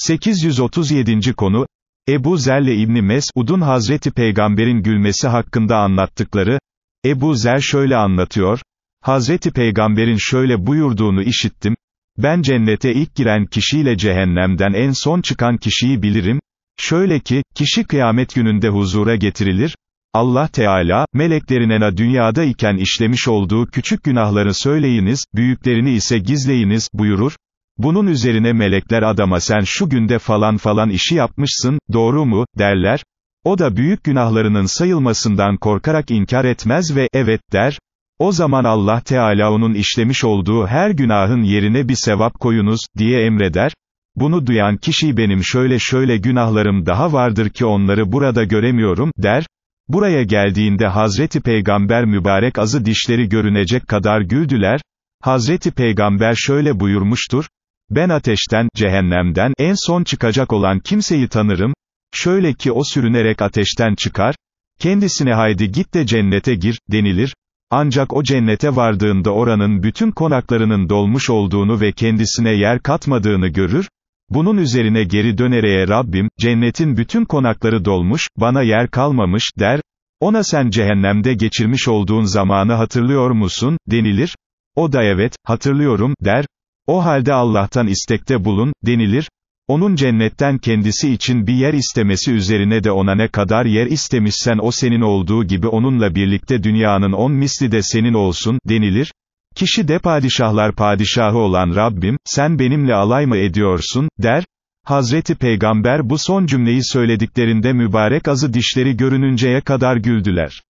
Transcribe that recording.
837. konu, Ebu Zer'le İbni Mes'ud'un Hazreti Peygamber'in gülmesi hakkında anlattıkları, Ebu Zer şöyle anlatıyor, Hazreti Peygamber'in şöyle buyurduğunu işittim, ben cennete ilk giren kişiyle cehennemden en son çıkan kişiyi bilirim, şöyle ki, kişi kıyamet gününde huzura getirilir, Allah Teala, meleklerine dünyada iken işlemiş olduğu küçük günahları söyleyiniz, büyüklerini ise gizleyiniz, buyurur, bunun üzerine melekler adama sen şu günde falan falan işi yapmışsın, doğru mu, derler. O da büyük günahlarının sayılmasından korkarak inkar etmez ve evet der. O zaman Allah Teala onun işlemiş olduğu her günahın yerine bir sevap koyunuz, diye emreder. Bunu duyan kişi benim şöyle şöyle günahlarım daha vardır ki onları burada göremiyorum, der. Buraya geldiğinde Hazreti Peygamber mübarek azı dişleri görünecek kadar güldüler. Hazreti Peygamber şöyle buyurmuştur, ben ateşten, cehennemden, en son çıkacak olan kimseyi tanırım, şöyle ki o sürünerek ateşten çıkar, kendisine haydi git de cennete gir, denilir, ancak o cennete vardığında oranın bütün konaklarının dolmuş olduğunu ve kendisine yer katmadığını görür, bunun üzerine geri dönereye Rabbim, cennetin bütün konakları dolmuş, bana yer kalmamış, der, ona sen cehennemde geçirmiş olduğun zamanı hatırlıyor musun, denilir, o da evet, hatırlıyorum, der, o halde Allah'tan istekte bulun, denilir, onun cennetten kendisi için bir yer istemesi üzerine de ona ne kadar yer istemişsen o senin olduğu gibi onunla birlikte dünyanın on misli de senin olsun, denilir. Kişi de padişahlar padişahı olan Rabbim, sen benimle alay mı ediyorsun, der. Hazreti Peygamber bu son cümleyi söylediklerinde mübarek azı dişleri görününceye kadar güldüler.